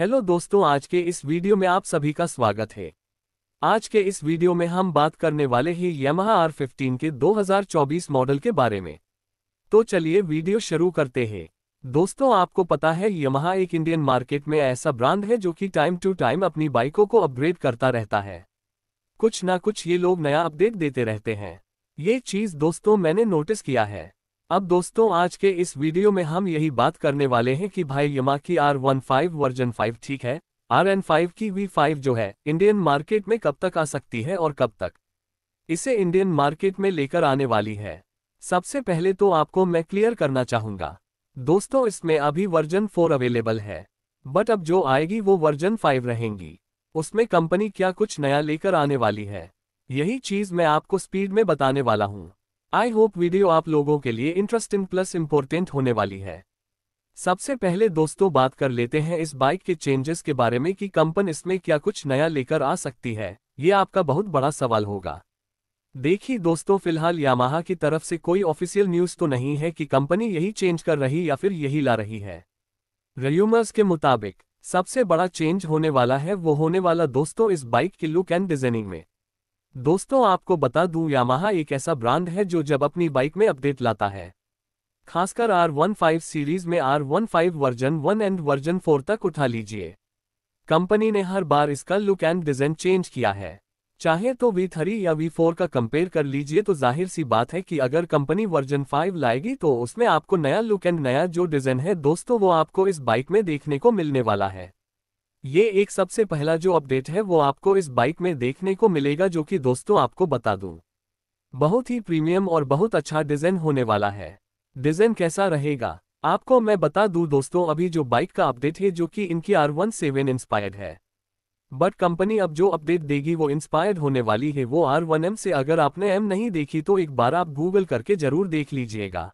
hello दोस्तों आज के इस वीडियो में आप सभी का स्वागत है आज के इस वीडियो में हम बात करने वाले हैं यमहा आर फिफ्टीन के 2024 मॉडल के बारे में तो चलिए वीडियो शुरू करते हैं दोस्तों आपको पता है यमहा एक इंडियन मार्केट में ऐसा ब्रांड है जो कि टाइम टू टाइम अपनी बाइकों को अपग्रेड करता रहता है कुछ ना कुछ ये लोग नया अपडेट देते रहते हैं ये चीज दोस्तों मैंने नोटिस किया है अब दोस्तों आज के इस वीडियो में हम यही बात करने वाले हैं कि भाई यमा की R one five version five ठीक है आर एन फाइव की वी फाइव जो है इंडियन मार्केट में कब तक आ सकती है और कब तक इसे इंडियन मार्केट में लेकर आने वाली है सबसे पहले तो आपको मैं क्लियर करना चाहूंगा दोस्तों इसमें अभी वर्जन फोर अवेलेबल है बट अब जो आएगी वो वर्जन फाइव रहेंगी उसमें कंपनी क्या कुछ नया लेकर आने वाली है यही चीज मैं आपको स्पीड में बताने वाला हूँ आई होप वीडियो आप लोगों के लिए इंटरेस्टिंग प्लस इम्पोर्टेंट होने वाली है सबसे पहले दोस्तों बात कर लेते हैं इस बाइक के चेंजेस के बारे में कि कंपन इसमें क्या कुछ नया लेकर आ सकती है ये आपका बहुत बड़ा सवाल होगा देखिए दोस्तों फिलहाल यामाहा की तरफ से कोई ऑफिशियल न्यूज़ तो नहीं है कि कंपनी यही चेंज कर रही या फिर यही ला रही है रेयूमर्स के मुताबिक सबसे बड़ा चेंज होने वाला है वो होने वाला दोस्तों इस बाइक की लुक एंड डिजाइनिंग में दोस्तों आपको बता दूं यामाहा एक ऐसा ब्रांड है जो जब अपनी बाइक में अपडेट लाता है खासकर R15 सीरीज में R15 वर्जन 1 एंड वर्जन 4 तक उठा लीजिए कंपनी ने हर बार इसका लुक एंड डिजाइन चेंज किया है चाहे तो वी थ्री या वी फोर का कंपेयर कर लीजिए तो जाहिर सी बात है कि अगर कंपनी वर्जन 5 लाएगी तो उसमें आपको नया लुक एंड नया जो डिजाइन है दोस्तों वो आपको इस बाइक में देखने को मिलने वाला है ये एक सबसे पहला जो अपडेट है वो आपको इस बाइक में देखने को मिलेगा जो कि दोस्तों आपको बता दूं बहुत ही प्रीमियम और बहुत अच्छा डिज़ाइन होने वाला है डिज़ाइन कैसा रहेगा आपको मैं बता दूं दोस्तों अभी जो बाइक का अपडेट है जो कि इनकी आर वन सेवन इंस्पायर्ड है बट कंपनी अब जो अपडेट देगी वो इंस्पायर्ड होने वाली है वो आर वन एम से अगर आपने एम नहीं देखी तो एक बार आप गूगल करके जरूर देख लीजिएगा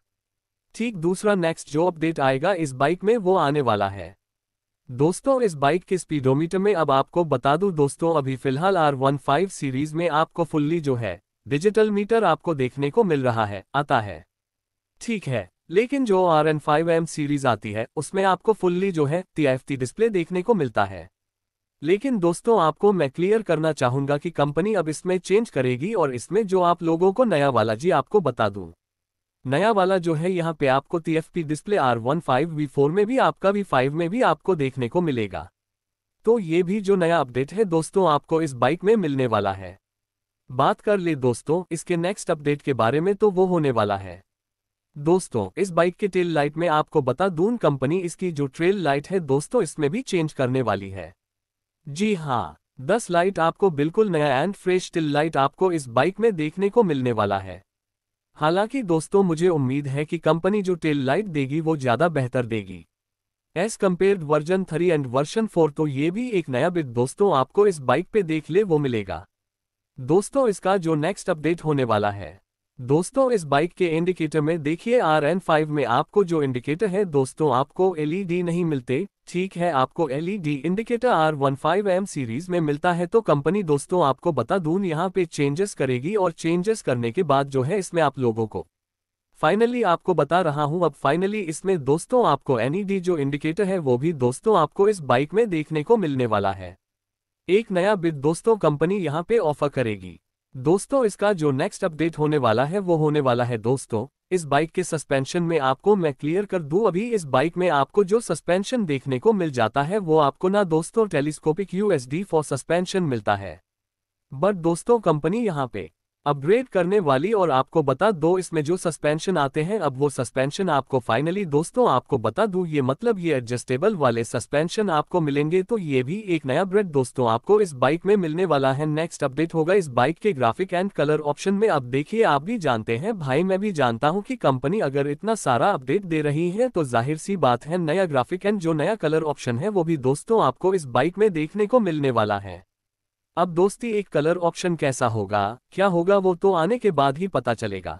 ठीक दूसरा नेक्स्ट जो अपडेट आएगा इस बाइक में वो आने वाला है दोस्तों इस बाइक के स्पीडोमीटर में अब आपको बता दूं दोस्तों अभी फिलहाल R15 सीरीज में आपको फुल्ली जो है डिजिटल मीटर आपको देखने को मिल रहा है आता है ठीक है लेकिन जो R N five M series आती है उसमें आपको फुल्ली जो है टी डिस्प्ले देखने को मिलता है लेकिन दोस्तों आपको मैं क्लियर करना चाहूंगा कि कंपनी अब इसमें चेंज करेगी और इसमें जो आप लोगों को नया वाला जी आपको बता दूं नया वाला जो है यहाँ पे आपको T F display R one five V four में भी आपका वी फाइव में भी आपको देखने को मिलेगा तो ये भी जो नया अपडेट है दोस्तों आपको इस बाइक में मिलने वाला है बात कर ले दोस्तों इसके नेक्स्ट अपडेट के बारे में तो वो होने वाला है दोस्तों इस बाइक के टेल लाइट में आपको बता दून कंपनी इसकी जो ट्रेल लाइट है दोस्तों इसमें भी चेंज करने वाली है जी हाँ दस लाइट आपको बिल्कुल नया एंड फ्रेश टिल लाइट आपको इस बाइक में देखने को मिलने वाला है हालांकि दोस्तों मुझे उम्मीद है कि कंपनी जो टेल लाइट देगी वो ज़्यादा बेहतर देगी as compare version three and version four तो ये भी एक नया बिट दोस्तों आपको इस बाइक पे देख ले वो मिलेगा दोस्तों इसका जो नेक्स्ट अपडेट होने वाला है दोस्तों इस बाइक के इंडिकेटर में देखिए आर एन फाइव में आपको जो इंडिकेटर है दोस्तों आपको एलईडी e नहीं मिलते ठीक है आपको LED e indicator R one five M series में मिलता है तो कंपनी दोस्तों आपको बता दून यहाँ पे चेंजेस करेगी और चेंजेस करने के बाद जो है इसमें आप लोगों को फाइनली आपको बता रहा हूँ अब फाइनली इसमें दोस्तों आपको एनईडी e जो इंडिकेटर है वो भी दोस्तों आपको इस बाइक में देखने को मिलने वाला है एक नया बिट दोस्तों कंपनी यहाँ पे ऑफर करेगी दोस्तों इसका जो नेक्स्ट अपडेट होने वाला है वो होने वाला है दोस्तों इस बाइक के सस्पेंशन में आपको मैं क्लियर कर दूं अभी इस बाइक में आपको जो सस्पेंशन देखने को मिल जाता है वो आपको ना दोस्तों टेलीस्कोपिक यूएसडी फॉर सस्पेंशन मिलता है बट दोस्तों कंपनी यहाँ पे अपग्रेड करने वाली और आपको बता दो इसमें जो सस्पेंशन आते हैं अब वो सस्पेंशन आपको फाइनली दोस्तों आपको बता दूं ये मतलब ये एडजस्टेबल वाले सस्पेंशन आपको मिलेंगे तो ये भी एक नया ब्रेड दोस्तों आपको इस बाइक में मिलने वाला है नेक्स्ट अपडेट होगा इस बाइक के ग्राफिक एंड कलर ऑप्शन में अब देखिए आप भी जानते हैं भाई मैं भी जानता हूँ की कंपनी अगर इतना सारा अपडेट दे रही है तो जाहिर सी बात है नया ग्राफिक एंड जो नया कलर ऑप्शन है वो भी दोस्तों आपको इस बाइक में देखने को मिलने वाला है अब दोस्ती एक कलर ऑप्शन कैसा होगा क्या होगा वो तो आने के बाद ही पता चलेगा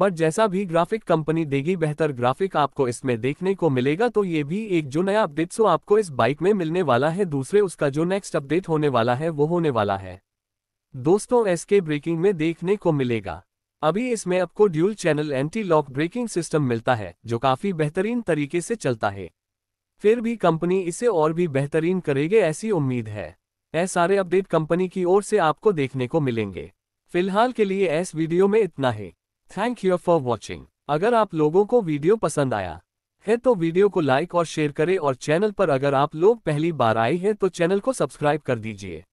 बट जैसा भी ग्राफिक कंपनी देगी बेहतर ग्राफिक आपको इसमें देखने को मिलेगा तो ये भी एक जो नया अपडेट सो आपको इस बाइक में मिलने वाला है दूसरे उसका जो नेक्स्ट अपडेट होने वाला है वो होने वाला है दोस्तों एसके ब्रेकिंग में देखने को मिलेगा अभी इसमें आपको dual channel anti lock braking system मिलता है जो काफी बेहतरीन तरीके से चलता है फिर भी कंपनी इसे और भी बेहतरीन करेगी ऐसी उम्मीद है ऐ सारे अपडेट कंपनी की ओर से आपको देखने को मिलेंगे फिलहाल के लिए इस वीडियो में इतना ही थैंक यू फॉर वॉचिंग अगर आप लोगों को वीडियो पसंद आया है तो वीडियो को लाइक और शेयर करें और चैनल पर अगर आप लोग पहली बार आए हैं तो चैनल को सब्सक्राइब कर दीजिए